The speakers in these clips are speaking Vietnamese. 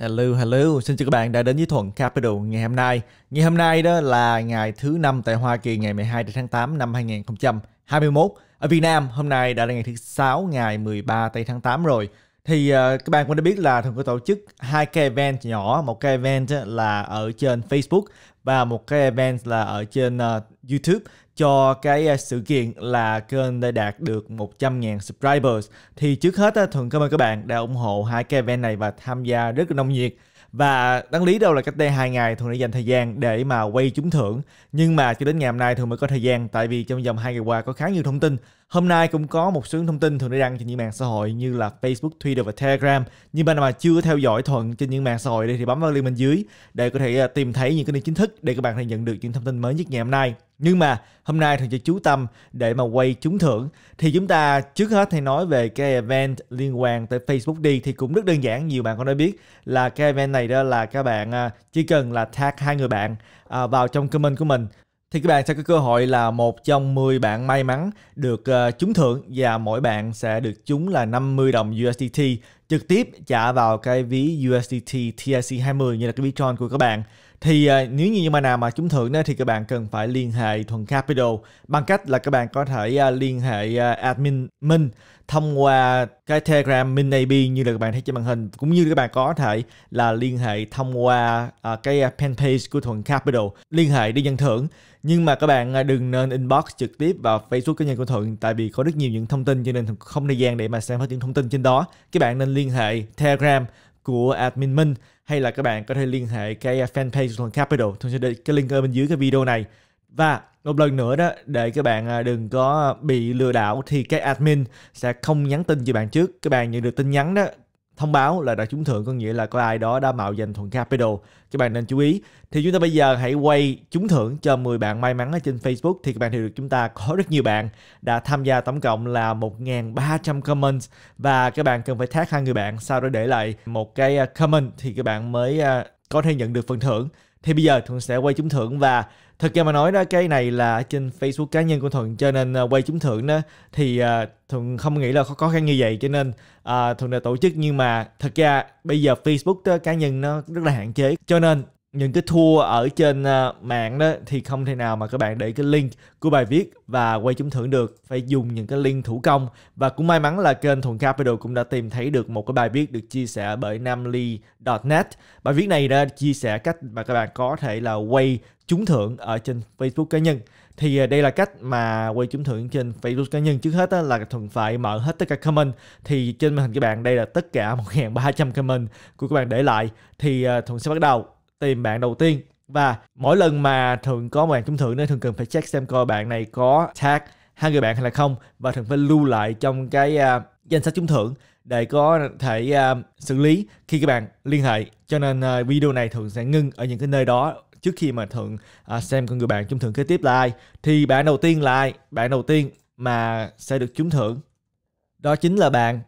Hello, hello. Xin chào các bạn đã đến với Thuận Capital ngày hôm nay. Ngày hôm nay đó là ngày thứ năm tại Hoa Kỳ ngày 12 tháng 8 năm 2021. Ở Việt Nam hôm nay đã là ngày thứ sáu ngày 13 tây tháng 8 rồi. Thì uh, các bạn cũng đã biết là thường có tổ chức hai cái event nhỏ, một cái event là ở trên Facebook và một cái event là ở trên uh, YouTube cho cái à, sự kiện là kênh đã đạt được 100.000 subscribers thì trước hết à, thường cảm ơn các bạn đã ủng hộ hai cái event này và tham gia rất là nồng nhiệt và đáng lý đâu là cách đây hai ngày thường đã dành thời gian để mà quay trúng thưởng nhưng mà cho đến ngày hôm nay thường mới có thời gian tại vì trong vòng hai ngày qua có khá nhiều thông tin Hôm nay cũng có một số thông tin thường được đăng trên những mạng xã hội như là Facebook, Twitter và Telegram. Nhưng bạn nào mà chưa theo dõi Thuận trên những mạng xã hội đây thì bấm vào link bên dưới để có thể à, tìm thấy những cái link chính thức để các bạn thể nhận được những thông tin mới nhất ngày hôm nay. Nhưng mà hôm nay Thuận sẽ chú tâm để mà quay trúng thưởng thì chúng ta trước hết thì nói về cái event liên quan tới Facebook đi thì cũng rất đơn giản nhiều bạn cũng đã biết là cái event này đó là các bạn à, chỉ cần là tag hai người bạn à, vào trong comment của mình thì các bạn sẽ có cơ hội là một trong 10 bạn may mắn được ờ, trúng thưởng và mỗi bạn sẽ được trúng là 50 đồng USDT trực tiếp trả vào cái ví USDT TIC20 như là cái ví tròn của các bạn thì à, nếu như mà nào mà chúng thưởng đó thì các bạn cần phải liên hệ thuần capital bằng cách là các bạn có thể à, liên hệ à, admin minh thông qua cái telegram min ab như là các bạn thấy trên màn hình cũng như các bạn có thể là liên hệ thông qua cái fanpage của thuần capital liên hệ đi nhận thưởng nhưng mà các bạn đừng nên inbox trực tiếp vào facebook cá nhân của thuận tại vì có rất nhiều những thông tin cho nên không thời gian để mà xem hết những thông tin trên đó các bạn nên liên hệ telegram của admin minh hay là các bạn có thể liên hệ cái fanpage của Thuận Capital tôi sẽ để cái link ở bên dưới cái video này và một lần nữa đó để các bạn à, đừng có bị lừa đảo thì cái admin sẽ không nhắn tin cho bạn trước các bạn nhận được tin nhắn đó thông báo là đã trúng thưởng có nghĩa là có ai đó đã mạo danh thuận capital các bạn nên chú ý thì chúng ta bây giờ hãy quay trúng thưởng cho 10 bạn may mắn ở trên Facebook thì các bạn thấy được chúng ta có rất nhiều bạn đã tham gia tổng cộng là 1.300 comment và các bạn cần phải tag hai người bạn sau đó để lại một cái à, comment thì các bạn mới à, có thể nhận được phần thưởng thì bây giờ thuận sẽ quay trúng thưởng và thật ra mà nói đó cái này là trên facebook cá nhân của thuận cho nên ờ, quay trúng thưởng đó thì uh, thuận không nghĩ là có khó khăn như vậy cho nên uh, thuận đã tổ chức nhưng mà thật ra bây giờ facebook cá nhân nó rất là hạn chế cho nên những cái thua ở trên ờ, mạng đó thì không thể nào mà các bạn để cái link của bài viết và quay trúng thưởng được phải dùng những cái link thủ công và cũng may mắn là kênh Thuận Capital cũng đã tìm thấy được một cái bài viết được chia sẻ bởi namly.net bài viết này đã chia sẻ cách mà các bạn có thể là quay trúng thưởng ở trên Facebook cá nhân thì ờ, đây là cách mà quay trúng thưởng trên Facebook cá nhân trước hết đó là thuận phải mở hết tất cả comment thì trên màn hình các bạn đây là tất cả 1.300 comment của các bạn để lại thì ờ, thuận sẽ bắt đầu tìm bạn đầu tiên và mỗi lần mà thường có một bạn trúng thưởng nên thường cần phải check xem coi bạn này có tag hai người bạn hay là không và thường phải lưu lại trong cái uh, danh sách trúng thưởng để có thể uh, xử lý khi các bạn liên hệ cho nên uh, video này thường sẽ ngưng ở những cái nơi đó trước khi mà thường uh, xem con người bạn trúng thưởng kế tiếp là ai thì bạn đầu tiên là ai bạn đầu tiên mà sẽ được trúng thưởng đó chính là bạn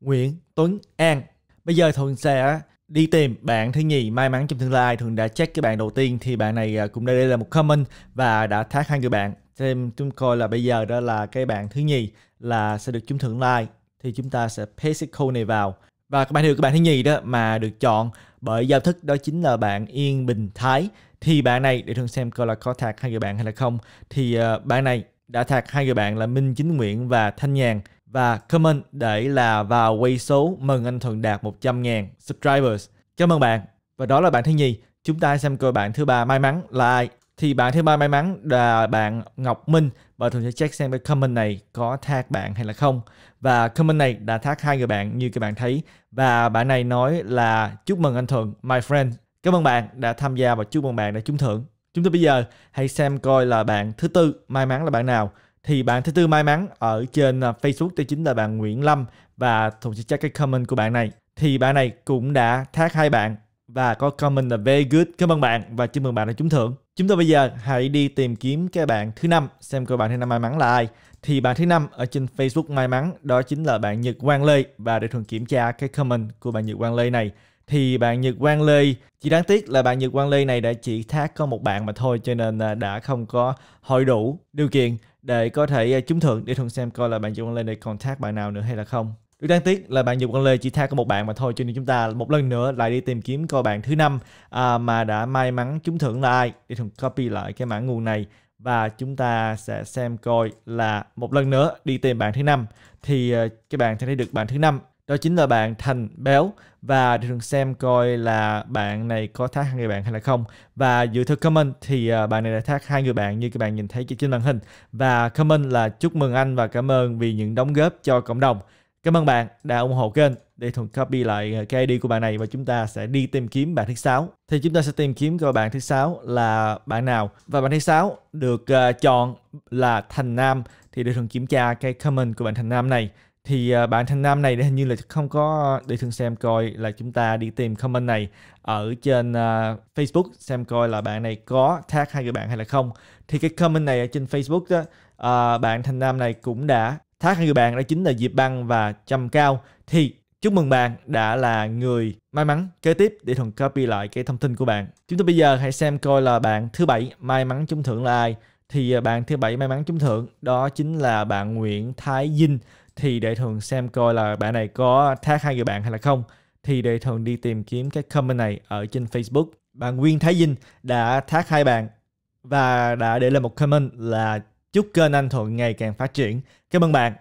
Nguyễn Tuấn An bây giờ thường sẽ đi tìm bạn thứ nhì may mắn trong tương lai thường đã check cái bạn đầu tiên thì bạn này à, cũng đây để là một comment và đã thác hai người bạn xem chúng coi là bây giờ đó là cái bạn thứ nhì là sẽ được trúng thưởng like thì chúng ta sẽ paste cái code này vào và các bạn hiểu các bạn thứ nhì đó mà được chọn bởi giao thức đó chính là bạn Yên Bình Thái thì bạn này để thường xem coi là có thạc hai người bạn hay là không thì à, bạn này đã thạc hai người bạn là Minh Chính Nguyễn và Thanh Nhàn và comment để là vào quay số mừng anh Thuận đạt 100.000 subscribers. Cảm ơn bạn. Và đó là bạn thứ nhì. Chúng ta xem coi bạn thứ ba may mắn là ai. Thì bạn thứ ba may mắn là bạn Ngọc Minh. Và thường sẽ check xem cái comment này có tag bạn hay là không. Và comment này đã tag hai người bạn như các bạn thấy. Và bạn này nói là chúc mừng anh Thuận, my friend. Cảm ơn bạn đã tham gia và chúc mừng bạn đã trúng thưởng. Chúng ta bây giờ hãy xem coi là bạn thứ tư may mắn là bạn nào thì bạn thứ tư may mắn ở trên à, Facebook đó chính là bạn Nguyễn Lâm và Thùng sẽ check cái comment của bạn này thì bạn này cũng đã tag hai bạn và có comment là very good cảm ơn bạn và chúc mừng bạn đã trúng thưởng chúng ta bây giờ hãy đi tìm kiếm cái bạn thứ năm xem coi bạn thứ năm may mắn là ai thì bạn thứ năm ở trên Facebook may mắn đó chính là bạn Nhật Quang Lê và để thường kiểm tra cái comment của bạn Nhật Quang Lê này thì bạn Nhật Quang Lê chỉ đáng tiếc là bạn Nhật Quang Lê này đã chỉ thác có một bạn mà thôi cho nên à, đã không có hội đủ điều kiện để có thể à, trúng thưởng để thường xem coi là bạn Nhật Quang Lê này còn thác bạn nào nữa hay là không. Điều đáng tiếc là bạn Nhật Quang Lê chỉ thác có một bạn mà thôi cho nên chúng ta một lần nữa lại đi tìm kiếm coi bạn thứ năm à, mà đã may mắn trúng thưởng là ai để thường copy lại cái mã nguồn này và chúng ta sẽ xem coi là một lần nữa đi tìm bạn thứ năm thì các bạn sẽ thấy được bạn thứ năm đó chính là bạn thành béo và thường xem coi là bạn này có thác hai người bạn hay là không và dựa theo comment thì à, bạn này đã thác hai người bạn như các bạn nhìn thấy trên màn hình và comment là chúc mừng anh và cảm ơn vì những đóng góp cho cộng đồng cảm ơn bạn đã ủng hộ kênh để thuận copy lại à, cái ID của bạn này và chúng ta sẽ đi tìm kiếm bạn thứ sáu thì chúng ta sẽ tìm kiếm coi bạn thứ sáu là bạn nào và bạn thứ sáu được à, chọn là thành nam thì để thường kiểm tra cái comment của bạn thành nam này thì à, bạn Thanh Nam này hình như là không có để thường xem coi là chúng ta đi tìm comment này ở trên uh, Facebook xem coi là bạn này có tag hai người bạn hay là không thì cái comment này ở trên Facebook đó uh, bạn Thanh Nam này cũng đã tag hai người bạn đó chính là Diệp Băng và Trầm Cao thì chúc mừng bạn đã là người may mắn kế tiếp để thuần copy lại cái thông tin của bạn chúng ta bây giờ hãy xem coi là bạn thứ bảy may mắn trúng thưởng là ai thì bạn thứ bảy may mắn trúng thưởng đó chính là bạn Nguyễn Thái Dinh thì để thường xem coi là bạn này có tag hai người bạn hay là không thì để thường đi tìm kiếm cái comment này ở trên Facebook. Bạn Nguyên Thái Dinh đã tag hai bạn và đã để lại một comment là chúc kênh anh Thuận ngày càng phát triển. Cảm ơn bạn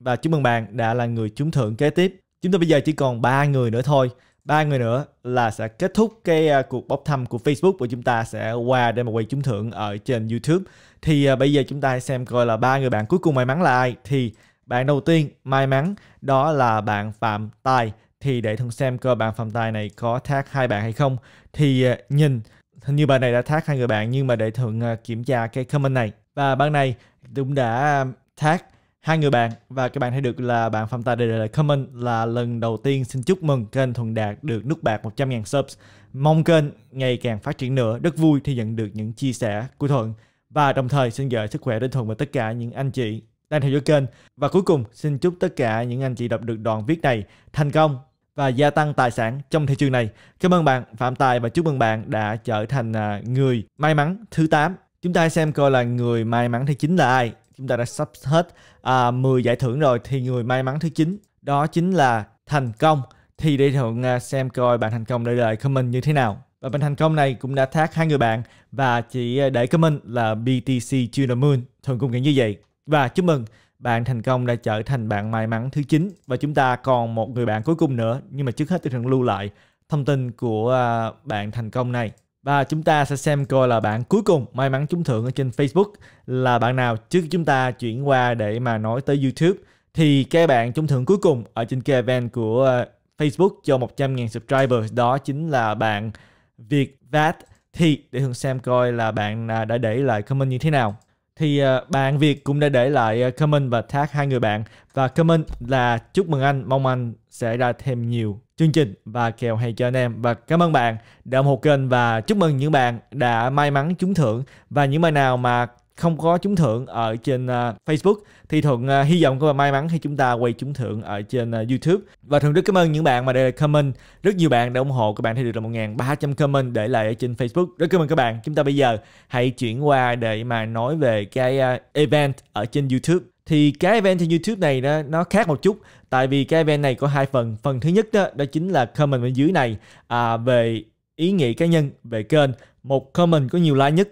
và chúc mừng bạn đã là người trúng thưởng kế tiếp. Chúng ta bây giờ chỉ còn ba người nữa thôi. ba người nữa là sẽ kết thúc cái à, cuộc bốc thăm của Facebook và chúng ta sẽ qua để mà quay trúng thưởng ở trên YouTube. Thì à, bây giờ chúng ta xem coi là ba người bạn cuối cùng may mắn là ai. Thì bạn đầu tiên may mắn đó là bạn Phạm Tài thì để thường xem cơ bạn Phạm Tài này có tag hai bạn hay không. Thì à, nhìn hình như bạn này đã tag hai người bạn nhưng mà để thuận à, kiểm tra cái comment này và bạn này cũng đã à, tag hai người bạn và các bạn thấy được là bạn Phạm Tài để lại comment là lần đầu tiên xin chúc mừng kênh thuận Đạt được nút bạc 100.000 subs. Mong kênh ngày càng phát triển nữa, rất vui khi nhận được những chia sẻ của Thuận và đồng thời xin gửi sức khỏe đến Thuận và tất cả những anh chị đang theo dõi kênh. Và cuối cùng, xin chúc tất cả những anh chị đọc được đoạn viết này thành công và gia tăng tài sản trong thị trường này. Cảm ơn bạn Phạm Tài và chúc mừng bạn đã trở thành à, người may mắn thứ 8. Chúng ta hãy xem coi là người may mắn thứ 9 là ai. Chúng ta đã sắp hết à, 10 giải thưởng rồi thì người may mắn thứ 9 đó chính là thành công. Thì để Thuận à, xem coi bạn thành công để lại comment như thế nào. Và bên thành công này cũng đã thác hai người bạn và chỉ à, để comment là BTC Junior Moon. Thuận cũng nghĩ như vậy. Và chúc mừng, bạn thành công đã trở thành bạn may mắn thứ 9 và chúng ta còn một người bạn cuối cùng nữa. Nhưng mà trước hết tôi thường lưu lại thông tin của à, bạn thành công này. Và chúng ta sẽ xem coi là bạn cuối cùng may mắn trúng thưởng ở trên Facebook là bạn nào trước chúng ta chuyển qua để mà nói tới YouTube thì cái bạn trúng thưởng cuối cùng ở trên cái event của à, Facebook cho 100.000 subscribers đó chính là bạn Việt Vat thì để thường xem coi là bạn à, đã để lại comment như thế nào thì ờ, bạn Việt cũng đã để lại ờ, comment và tag hai người bạn và comment là chúc mừng anh mong anh sẽ ra thêm nhiều chương trình và kèo hay cho anh em và cảm ơn bạn đã ủng hộ kênh và chúc mừng những bạn đã may mắn trúng thưởng và những bạn nào mà không có trúng thưởng ở trên à, Facebook thì Thuận à, hy vọng có may mắn khi chúng ta quay trúng thưởng ở trên à, YouTube và Thuận rất cảm ơn những bạn mà để lại comment rất nhiều bạn đã ủng hộ các bạn thì được là 1.300 comment để lại ở trên Facebook rất cảm ơn các bạn chúng ta bây giờ hãy chuyển qua để mà nói về cái event ở trên YouTube thì cái event trên YouTube này đó, nó khác một chút tại vì cái event này có hai phần phần thứ nhất đó đó chính là comment bên dưới này à, về ý nghĩa cá nhân về kênh một comment có nhiều like nhất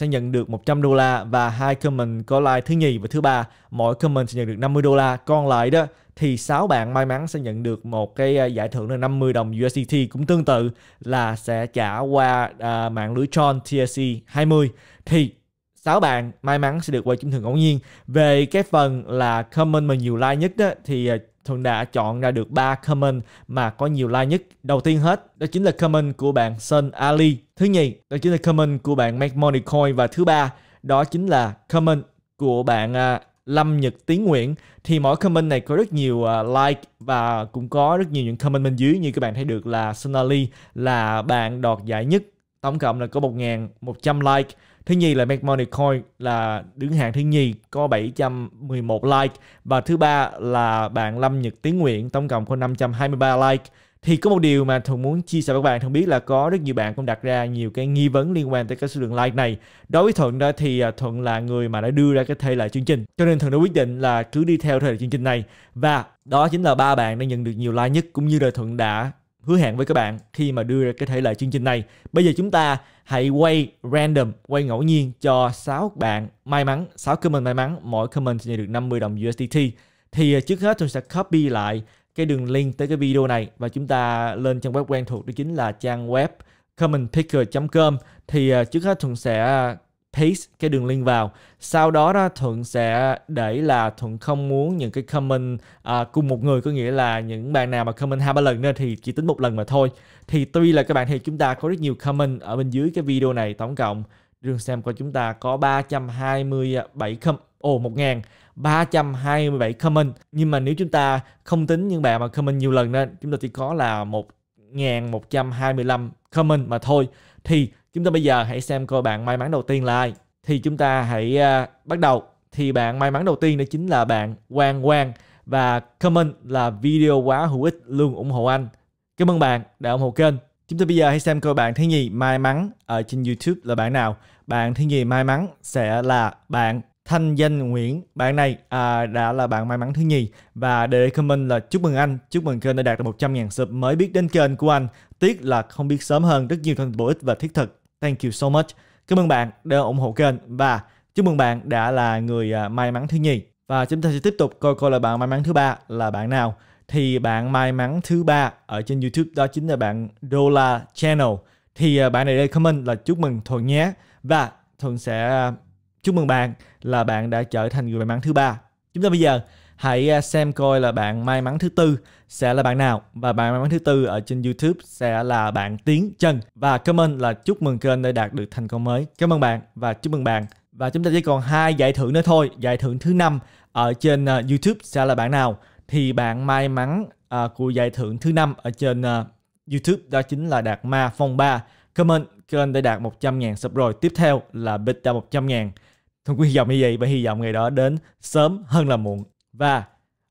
sẽ nhận được 100 đô la và hai comment có like thứ nhì và thứ ba mỗi comment sẽ nhận được 50 đô la còn lại đó thì sáu bạn may mắn sẽ nhận được một cái à, giải thưởng là 50 đồng USDT cũng tương tự là sẽ trả qua à, mạng lưới Tron TSC 20 thì sáu bạn may mắn sẽ được quay trúng thưởng ngẫu nhiên về cái phần là comment mà nhiều like nhất đó, thì à, Thuận đã chọn ra được 3 comment mà có nhiều like nhất. Đầu tiên hết, đó chính là comment của bạn Sun Ali. Thứ nhì, đó chính là comment của bạn Make Money Coin. Và thứ ba, đó chính là comment của bạn à, Lâm Nhật Tiến Nguyễn thì mỗi comment này có rất nhiều à, like và cũng có rất nhiều những comment bên dưới như các bạn thấy được là Sun Ali là bạn đoạt giải nhất tổng cộng là có 1.100 like Thứ nhì là Make Coin là đứng hạng thứ nhì có 711 like và thứ ba là bạn Lâm Nhật Tiến Nguyện tổng cộng có 523 like. Thì có một điều mà Thuận muốn chia sẻ với các bạn, Thuận biết là có rất nhiều bạn cũng đặt ra nhiều cái nghi vấn liên quan tới cái số lượng like này. Đối với Thuận đó thì à, Thuận là người mà đã đưa ra cái thể loại chương trình. Cho nên Thuận đã quyết định là cứ đi theo thể loại chương trình này. Và đó chính là ba bạn đã nhận được nhiều like nhất cũng như là Thuận đã hứa hẹn với các bạn khi mà đưa ra cái thể loại chương trình này. Bây giờ chúng ta hãy quay random, quay ngẫu nhiên cho 6 bạn may mắn, 6 comment may mắn, mỗi comment sẽ nhận được 50 đồng USDT. Thì à, trước hết tôi sẽ copy lại cái đường link tới cái video này và chúng ta lên trang web quen thuộc đó chính là trang web commentpicker.com thì à, trước hết Thuận sẽ paste cái đường link vào sau đó đó thuận sẽ để là thuận không muốn những cái comment à, cùng một người có nghĩa là những bạn nào mà comment hai ba lần nữa thì chỉ tính một lần mà thôi thì tuy là các bạn thì chúng ta có rất nhiều comment ở bên dưới cái video này tổng cộng đường xem của chúng ta có 327 comment ồ một oh, 1327 comment nhưng mà nếu chúng ta không tính những bạn mà comment nhiều lần nên chúng ta chỉ có là 1125 comment mà thôi thì Chúng ta bây giờ hãy xem coi bạn may mắn đầu tiên là ai. Thì chúng ta hãy uh, bắt đầu. Thì bạn may mắn đầu tiên đó chính là bạn Quang Quang và comment là video quá hữu ích luôn ủng hộ anh. Cảm ơn bạn đã ủng hộ kênh. Chúng ta bây giờ hãy xem coi bạn thứ nhì may mắn ở trên YouTube là bạn nào. Bạn thứ nhì may mắn sẽ là bạn Thanh Danh Nguyễn. Bạn này à, đã là bạn may mắn thứ nhì và để comment là chúc mừng anh, chúc mừng kênh đã đạt được 100.000 sub mới biết đến kênh của anh. Tiếc là không biết sớm hơn rất nhiều thông tin bổ ích và thiết thực. Thank you so much. Cảm ơn bạn đã ủng hộ kênh và chúc mừng bạn đã là người à, may mắn thứ nhì. Và chúng ta sẽ tiếp tục coi coi là bạn may mắn thứ ba là bạn nào. Thì bạn may mắn thứ ba ở trên YouTube đó chính là bạn Dola Channel. Thì à, bạn này đây comment là chúc mừng Thuận nhé. Và Thuận sẽ à, chúc mừng bạn là bạn đã trở thành người may mắn thứ ba. Chúng ta bây giờ hãy à, xem coi là bạn may mắn thứ tư sẽ là bạn nào và bạn may mắn thứ tư ở trên YouTube sẽ là bạn Tiến Trần và comment là chúc mừng kênh đã đạt được thành công mới. Cảm ơn bạn và chúc mừng bạn. Và chúng ta chỉ còn hai giải thưởng nữa thôi. Giải thưởng thứ năm ở trên à, YouTube sẽ là bạn nào thì bạn may mắn à, của giải thưởng thứ năm ở trên YouTube đó chính là Đạt Ma Phong 3. Comment kênh đã đạt 100.000 sub rồi. Tiếp theo là Beta 100.000. Thông quý hy vọng như vậy và hy vọng ngày đó đến sớm hơn là muộn. Và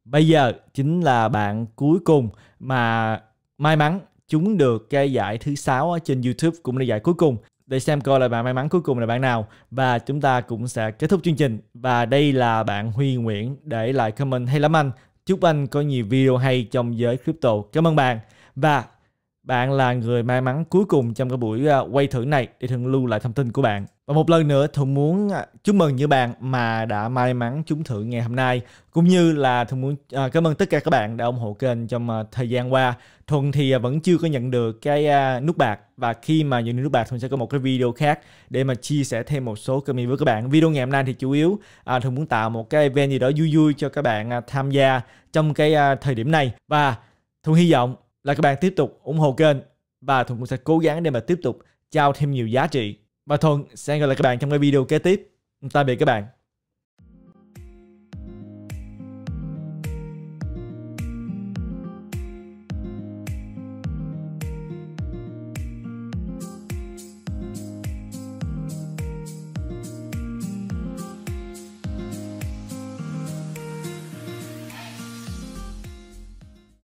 bây giờ chính là bạn cuối cùng mà may mắn chúng được cái giải thứ sáu trên YouTube cũng là giải cuối cùng để xem coi là bạn may mắn cuối cùng là bạn nào và chúng ta cũng sẽ kết thúc chương trình và đây là bạn Huy Nguyễn để lại comment hay lắm anh chúc anh có nhiều video hay trong giới crypto cảm ơn bạn và bạn là người may mắn cuối cùng trong cái buổi ờ, quay thử này để thường lưu lại thông tin của bạn và một lần nữa Thuận muốn à, chúc mừng những bạn mà đã may mắn trúng thưởng ngày hôm nay cũng như là Thuận muốn à, cảm ơn tất cả các bạn đã ủng hộ kênh trong à, thời gian qua. Thuận thì vẫn chưa có nhận được cái nút bạc và khi mà nhận được nút bạc Thuận sẽ có một cái video khác để mà chia sẻ thêm một số comment với các bạn. Video ngày hôm nay thì chủ yếu à, muốn tạo một cái event gì đó vui vui cho các bạn tham gia trong cái thời điểm này và Thuận hy vọng là các bạn tiếp tục ủng hộ kênh và Thuận cũng sẽ cố gắng để mà tiếp tục trao thêm nhiều giá trị và Thuận sẽ hẹn gặp lại các bạn trong cái video kế tiếp. Tạm biệt các bạn.